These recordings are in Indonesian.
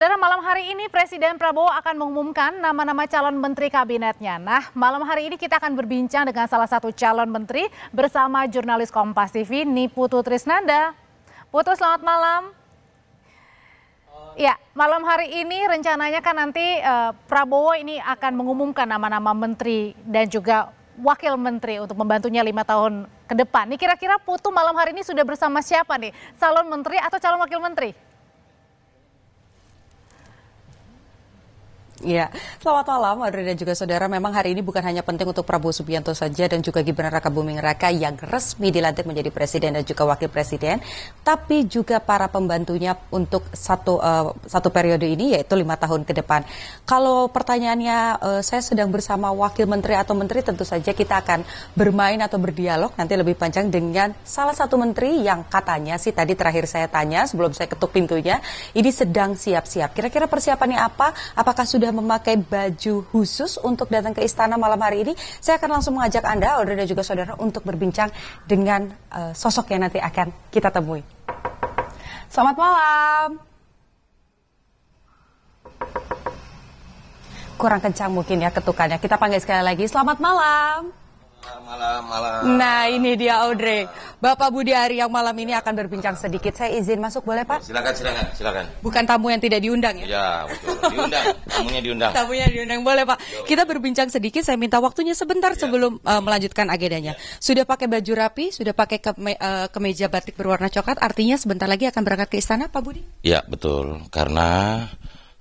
Saudara, malam hari ini Presiden Prabowo akan mengumumkan nama-nama calon menteri kabinetnya. Nah, malam hari ini kita akan berbincang dengan salah satu calon menteri bersama jurnalis Kompas TV, Niputu Trisnanda. Putu, selamat malam. Ya, malam hari ini rencananya kan nanti uh, Prabowo ini akan mengumumkan nama-nama menteri dan juga wakil menteri untuk membantunya lima tahun ke depan. Ini kira-kira Putu malam hari ini sudah bersama siapa nih? Calon menteri atau calon wakil menteri? Ya, selamat malam Adri dan juga saudara. Memang hari ini bukan hanya penting untuk Prabowo Subianto saja dan juga Gibran Raka Buming Raka yang resmi dilantik menjadi presiden dan juga wakil presiden, tapi juga para pembantunya untuk satu uh, satu periode ini yaitu lima tahun ke depan. Kalau pertanyaannya uh, saya sedang bersama wakil menteri atau menteri tentu saja kita akan bermain atau berdialog nanti lebih panjang dengan salah satu menteri yang katanya sih tadi terakhir saya tanya sebelum saya ketuk pintunya ini sedang siap-siap. Kira-kira persiapannya apa? Apakah sudah sudah memakai baju khusus untuk datang ke istana malam hari ini. Saya akan langsung mengajak Anda, Audrey dan juga saudara untuk berbincang dengan uh, sosok yang nanti akan kita temui. Selamat malam. Kurang kencang mungkin ya ketukannya. Kita panggil sekali lagi. Selamat malam. Malam, malam. Nah ini dia Audrey. Bapak Budi Ari yang malam ini akan berbincang sedikit. Saya izin masuk boleh Pak? Silakan, silakan, silakan. Bukan tamu yang tidak diundang ya? Ya, Diundang. Tamunya diundang. Tamunya diundang boleh Pak. Kita berbincang sedikit. Saya minta waktunya sebentar ya. sebelum uh, melanjutkan agendanya. Ya. Sudah pakai baju rapi, sudah pakai keme uh, kemeja batik berwarna coklat. Artinya sebentar lagi akan berangkat ke istana, Pak Budi? Ya betul. Karena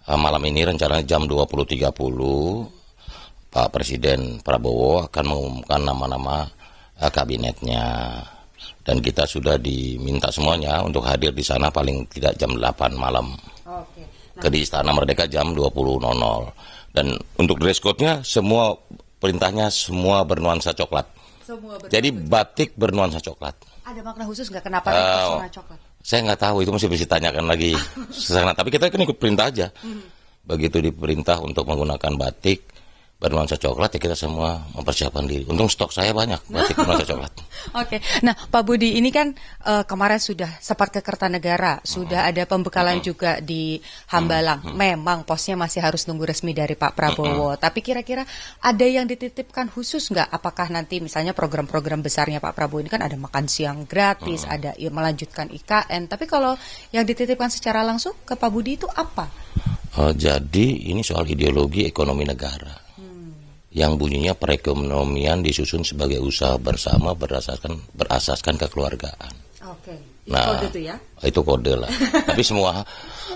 uh, malam ini rencana jam 20.30 Pak Presiden Prabowo akan mengumumkan nama-nama eh, kabinetnya dan kita sudah diminta semuanya untuk hadir di sana paling tidak jam 8 malam Oke. Nah. ke Istana Merdeka jam 20.00 dan untuk dress code-nya semua perintahnya semua bernuansa coklat. Semua bernuansa. Jadi batik bernuansa coklat. Ada makna khusus nggak kenapa uh, eh, bernuansa coklat? Saya nggak tahu itu masih bisa ditanyakan lagi sana. Tapi kita kan ikut perintah aja. Hmm. Begitu diperintah untuk menggunakan batik, bernuansa coklat ya kita semua mempersiapkan diri. Untung stok saya banyak batik bernuansa coklat. Oke, okay. nah Pak Budi ini kan uh, kemarin sudah sempat ke Kertanegara, sudah mm-hmm. ada pembekalan mm-hmm. juga di Hambalang. Mm-hmm. Memang posnya masih harus nunggu resmi dari Pak Prabowo. Tapi kira-kira ada yang dititipkan khusus nggak? Apakah nanti misalnya program-program besarnya Pak Prabowo ini kan ada makan siang gratis, ada ya, melanjutkan IKN. Tapi kalau yang dititipkan secara langsung ke Pak Budi itu apa? Uh, jadi ini soal ideologi ekonomi negara yang bunyinya perekonomian disusun sebagai usaha bersama berdasarkan berasaskan kekeluargaan. Oke. Okay. Nah, kode itu ya? Itu kode lah. Tapi semua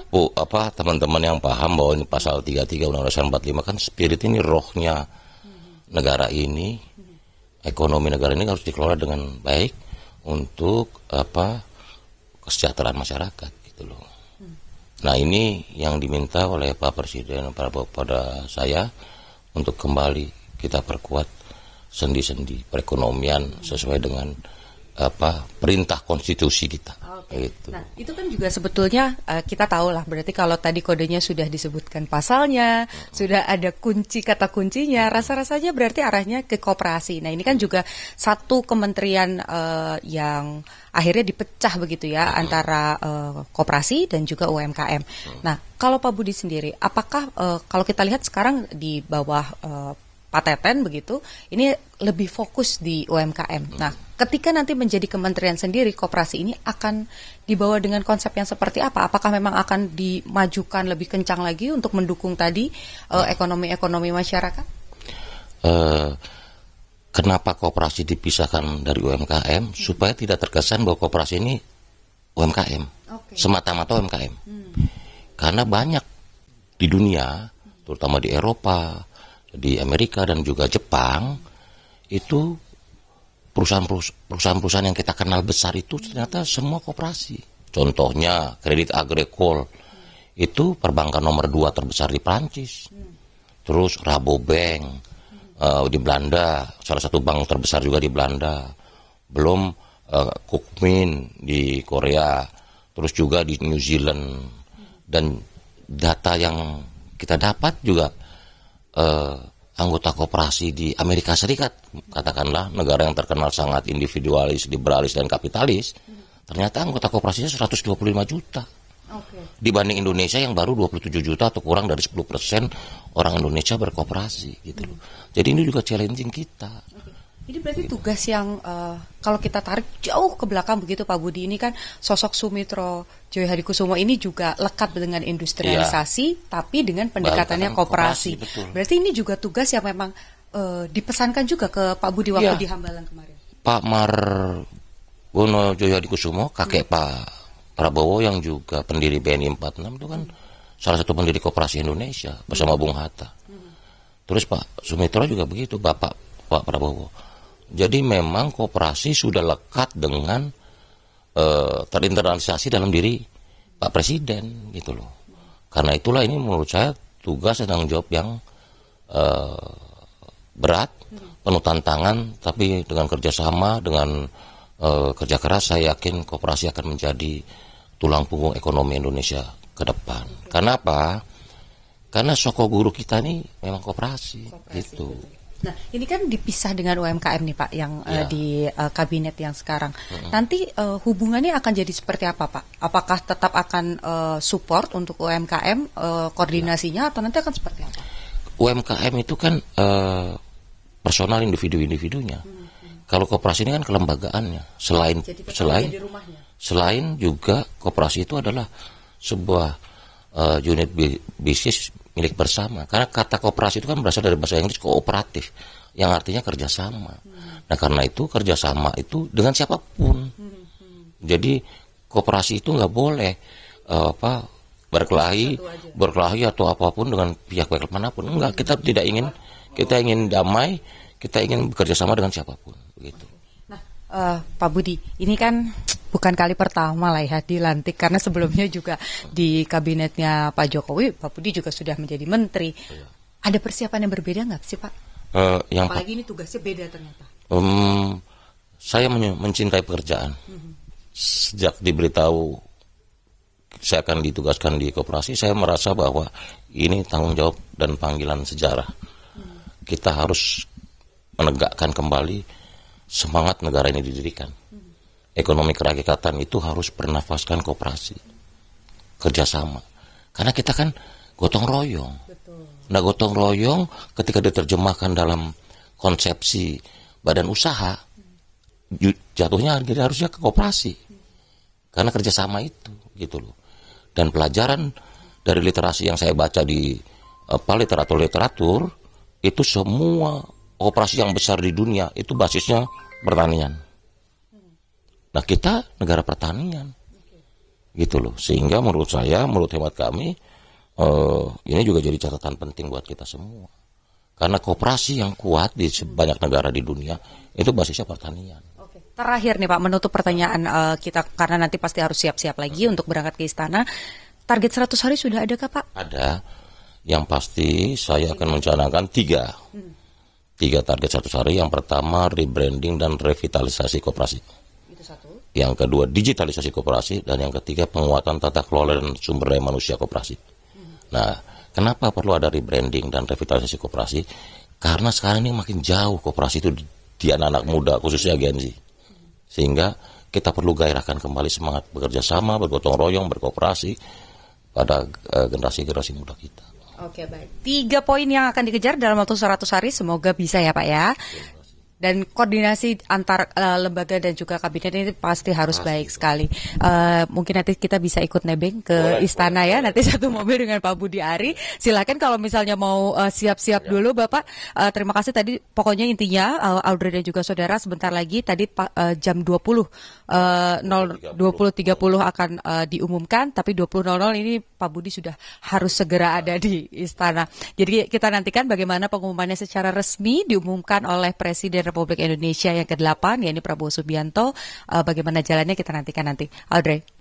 bu, apa teman-teman yang paham bahwa ini pasal 33 Undang-Undang 45 kan spirit ini rohnya negara ini, ekonomi negara ini harus dikelola dengan baik untuk apa kesejahteraan masyarakat gitu loh. Hmm. Nah, ini yang diminta oleh Pak Presiden pada, pada saya untuk kembali kita perkuat sendi-sendi perekonomian sesuai dengan apa perintah konstitusi kita. Itu. Nah, itu kan juga sebetulnya uh, kita tahu lah. Berarti kalau tadi kodenya sudah disebutkan pasalnya, sudah ada kunci kata kuncinya, rasa-rasanya berarti arahnya ke kooperasi. Nah, ini kan juga satu kementerian uh, yang akhirnya dipecah begitu ya uh-huh. antara uh, koperasi dan juga UMKM. Uh-huh. Nah, kalau Pak Budi sendiri, apakah uh, kalau kita lihat sekarang di bawah uh, Pak Teten begitu, ini lebih fokus di UMKM. Uh-huh. Nah, ketika nanti menjadi kementerian sendiri koperasi ini akan dibawa dengan konsep yang seperti apa? Apakah memang akan dimajukan lebih kencang lagi untuk mendukung tadi eh, ekonomi-ekonomi uh, masyarakat? Uh, kenapa koperasi dipisahkan dari UMKM hmm. supaya tidak terkesan bahwa koperasi ini UMKM okay. semata-mata UMKM hmm. karena banyak di dunia terutama di Eropa di Amerika dan juga Jepang itu perusahaan-perusahaan yang kita kenal besar itu ternyata semua koperasi. Contohnya kredit agrikol itu perbankan nomor dua terbesar di Prancis. Terus Rabobank uh, di Belanda, salah satu bank terbesar juga di Belanda. Belum uh, Kukmin di Korea, terus juga di New Zealand. Dan data yang kita dapat juga uh, anggota koperasi di Amerika Serikat, katakanlah negara yang terkenal sangat individualis, liberalis dan kapitalis, ternyata anggota koperasinya 125 juta. Okay. Dibanding Indonesia yang baru 27 juta atau kurang dari 10% orang Indonesia berkooperasi. gitu loh. Jadi ini juga challenging kita. Okay. Ini berarti gitu. tugas yang uh, kalau kita tarik jauh ke belakang begitu Pak Budi ini kan sosok Sumitro Joyo Hadi Kusumo ini juga lekat dengan industrialisasi iya. tapi dengan pendekatannya kooperasi. koperasi berarti ini juga tugas yang memang uh, dipesankan juga ke Pak Budi waktu iya. di Hambalang kemarin. Pak Mar Wono Joyo Hadi Kusumo kakek hmm. Pak Prabowo yang juga pendiri BNI 46 itu kan hmm. salah satu pendiri kooperasi Indonesia bersama hmm. Bung Hatta. Hmm. Terus Pak Sumitro juga begitu Bapak Pak Prabowo jadi memang kooperasi sudah lekat dengan e, terinternalisasi dalam diri Pak Presiden gitu loh. Karena itulah ini menurut saya tugas dan tanggung jawab yang e, berat, penuh tantangan, tapi dengan kerjasama, dengan e, kerja keras saya yakin kooperasi akan menjadi tulang punggung ekonomi Indonesia ke depan. Kenapa? Karena soko guru kita ini memang kooperasi, kooperasi gitu. gitu. Nah, ini kan dipisah dengan UMKM nih Pak yang ya. uh, di uh, kabinet yang sekarang. Uh-huh. Nanti uh, hubungannya akan jadi seperti apa Pak? Apakah tetap akan uh, support untuk UMKM uh, koordinasinya ya. atau nanti akan seperti apa? UMKM itu kan uh, personal individu-individunya. hmm Kalau koperasi ini kan kelembagaannya. Selain jadi selain selain juga koperasi itu adalah sebuah uh, unit bisnis milik bersama. Karena kata kooperasi itu kan berasal dari bahasa Inggris kooperatif, yang artinya kerjasama. Hmm. Nah karena itu kerjasama itu dengan siapapun. Hmm. hmm. Jadi kooperasi itu nggak boleh uh, apa berkelahi, berkelahi atau apapun dengan pihak-pihak manapun. Enggak, hmm. kita tidak ingin, kita ingin damai, kita ingin bekerja dengan siapapun. Begitu. Nah, uh, Pak Budi, ini kan bukan kali pertama lah ya dilantik karena sebelumnya juga di kabinetnya Pak Jokowi Pak Budi juga sudah menjadi menteri. Iya. Ada persiapan yang berbeda nggak sih Pak? Uh, yang Apalagi ini tugasnya beda ternyata. Um, saya mencintai pekerjaan. Mhm. Sejak diberitahu saya akan ditugaskan di koperasi, saya merasa bahwa ini tanggung jawab dan panggilan sejarah. Mhm. Kita harus menegakkan kembali semangat negara ini didirikan ekonomi kerakyatan itu harus bernafaskan kooperasi, kerjasama. Karena kita kan gotong royong. Betul. Nah gotong royong ketika diterjemahkan dalam konsepsi badan usaha, jatuhnya jadi harusnya ke kooperasi. Karena kerjasama itu, gitu loh. Dan pelajaran dari literasi yang saya baca di apa literatur-literatur itu semua operasi yang besar di dunia itu basisnya pertanian. Nah kita negara pertanian, gitu loh. Sehingga menurut saya, menurut hemat kami, eh, ini juga jadi catatan penting buat kita semua. Karena kooperasi yang kuat di sebanyak negara di dunia itu basisnya pertanian. Terakhir nih Pak, menutup pertanyaan uh, kita karena nanti pasti harus siap-siap lagi hmm. untuk berangkat ke istana. Target 100 hari sudah ada kah Pak? Ada. Yang pasti saya akan mencanangkan tiga. Hmm. Tiga target 100 hari. Yang pertama rebranding dan revitalisasi kooperasi yang kedua digitalisasi koperasi, dan yang ketiga penguatan tata kelola dan sumber daya manusia koperasi. Nah, kenapa perlu ada rebranding dan revitalisasi koperasi? Karena sekarang ini makin jauh koperasi itu di anak-anak muda, khususnya Gen Z. Sehingga kita perlu gairahkan kembali semangat bekerja sama, bergotong royong, berkooperasi pada eh, generasi-generasi uh, muda kita. Oke baik. Tiga poin yang akan dikejar dalam waktu 100 hari semoga bisa ya Pak ya dan koordinasi antar uh, lembaga dan juga kabinet ini pasti harus pasti. baik sekali. Uh, mungkin nanti kita bisa ikut nebeng ke boleh, istana ya. boleh, ya, nanti satu mobil dengan Pak Budi Ari. Silakan kalau misalnya mau eh, siap-siap uh, dulu Bapak. Uh, terima kasih tadi pokoknya intinya uh, Audrey dan juga saudara sebentar lagi tadi uh, jam 20 Eh, uh, 20.30 akan uh, diumumkan, tapi 20.00 ini Pak Budi sudah harus segera iya. ada di istana. Jadi kita nantikan bagaimana pengumumannya secara resmi diumumkan oleh Presiden Republik Indonesia yang ke-8, yakni Prabowo Subianto. Uh, bagaimana jalannya kita nantikan nanti. Audrey.